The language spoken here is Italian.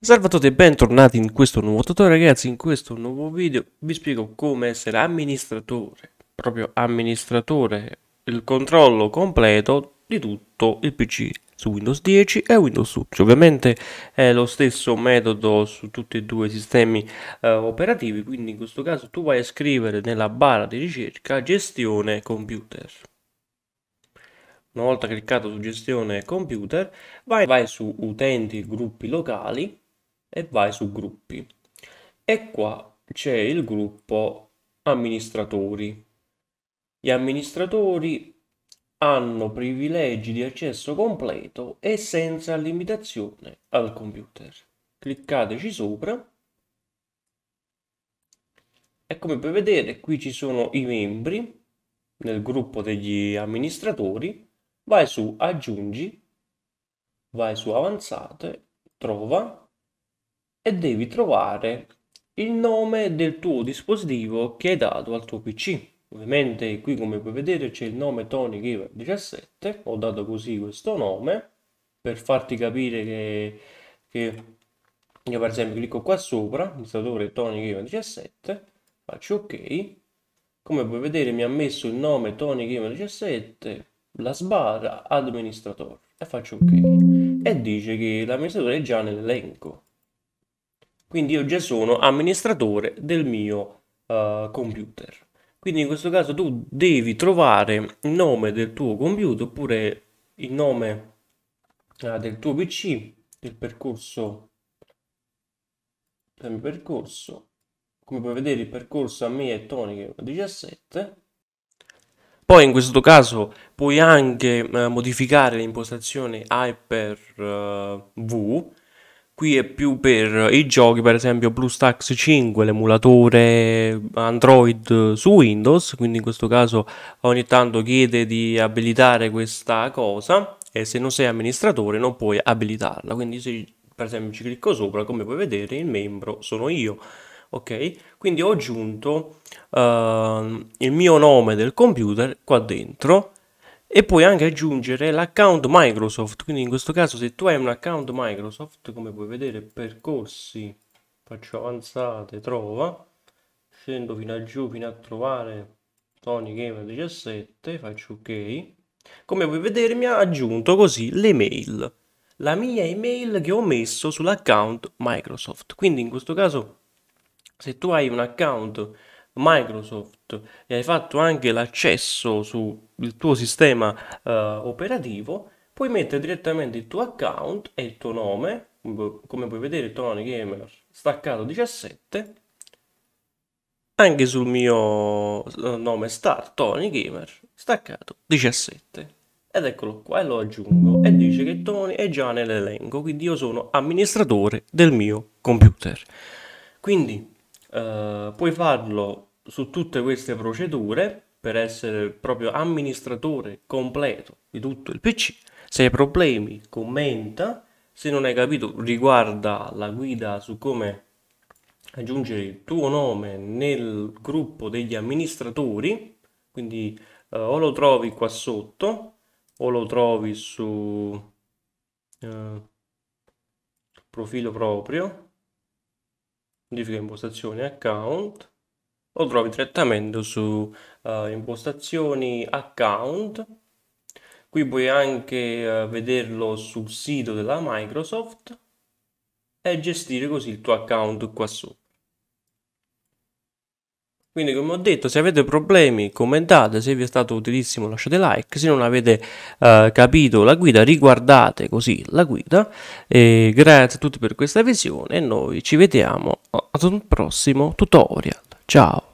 Salve a tutti e bentornati in questo nuovo tutorial ragazzi, in questo nuovo video vi spiego come essere amministratore, proprio amministratore, il controllo completo di tutto il PC su Windows 10 e Windows 11. Ovviamente è lo stesso metodo su tutti e due i sistemi eh, operativi, quindi in questo caso tu vai a scrivere nella barra di ricerca gestione computer. Una volta cliccato su gestione computer vai, vai su utenti gruppi locali e vai su gruppi e qua c'è il gruppo amministratori. Gli amministratori hanno privilegi di accesso completo e senza limitazione al computer. Cliccateci sopra e come puoi vedere qui ci sono i membri nel gruppo degli amministratori. Vai su aggiungi, vai su avanzate, trova e devi trovare il nome del tuo dispositivo che hai dato al tuo PC. Ovviamente qui come puoi vedere c'è il nome Tony Giver 17, ho dato così questo nome per farti capire che, che io per esempio clicco qua sopra, amministratore Tony Giver 17, faccio ok, come puoi vedere mi ha messo il nome Tony Gamer 17 la sbarra amministratore e faccio ok e dice che l'amministratore è già nell'elenco quindi io già sono amministratore del mio uh, computer. Quindi in questo caso tu devi trovare il nome del tuo computer oppure il nome uh, del tuo PC, del percorso, del mio percorso. Come puoi vedere il percorso a me è Tony 17. Poi in questo caso puoi anche eh, modificare l'impostazione Hyper eh, V Qui è più per i giochi, per esempio BlueStacks 5, l'emulatore Android su Windows, quindi in questo caso ogni tanto chiede di abilitare questa cosa e se non sei amministratore non puoi abilitarla. Quindi se per esempio ci clicco sopra, come puoi vedere il membro sono io. Ok, quindi ho aggiunto uh, il mio nome del computer qua dentro e puoi anche aggiungere l'account Microsoft, quindi in questo caso se tu hai un account Microsoft, come puoi vedere percorsi, faccio avanzate, trova, scendo fino a giù fino a trovare Sony Gamer 17, faccio ok, come puoi vedere mi ha aggiunto così l'email, la mia email che ho messo sull'account Microsoft, quindi in questo caso se tu hai un account Microsoft e hai fatto anche l'accesso sul tuo sistema eh, operativo, puoi mettere direttamente il tuo account e il tuo nome, mm, come puoi vedere il Tony Gamer staccato 17, anche sul mio eh, nome star Tony Gamer staccato 17 ed eccolo qua e lo aggiungo e dice che Tony è già nell'elenco quindi io sono amministratore del mio computer quindi eh, puoi farlo su tutte queste procedure per essere proprio amministratore completo di tutto il PC. Se hai problemi, commenta. Se non hai capito, riguarda la guida su come aggiungere il tuo nome nel gruppo degli amministratori. Quindi eh, o lo trovi qua sotto o lo trovi su eh, profilo proprio, modifica impostazione account lo trovi direttamente su uh, impostazioni account qui puoi anche uh, vederlo sul sito della Microsoft e gestire così il tuo account qua su quindi come ho detto se avete problemi commentate se vi è stato utilissimo lasciate like se non avete uh, capito la guida riguardate così la guida e grazie a tutti per questa visione e noi ci vediamo ad un prossimo tutorial ciao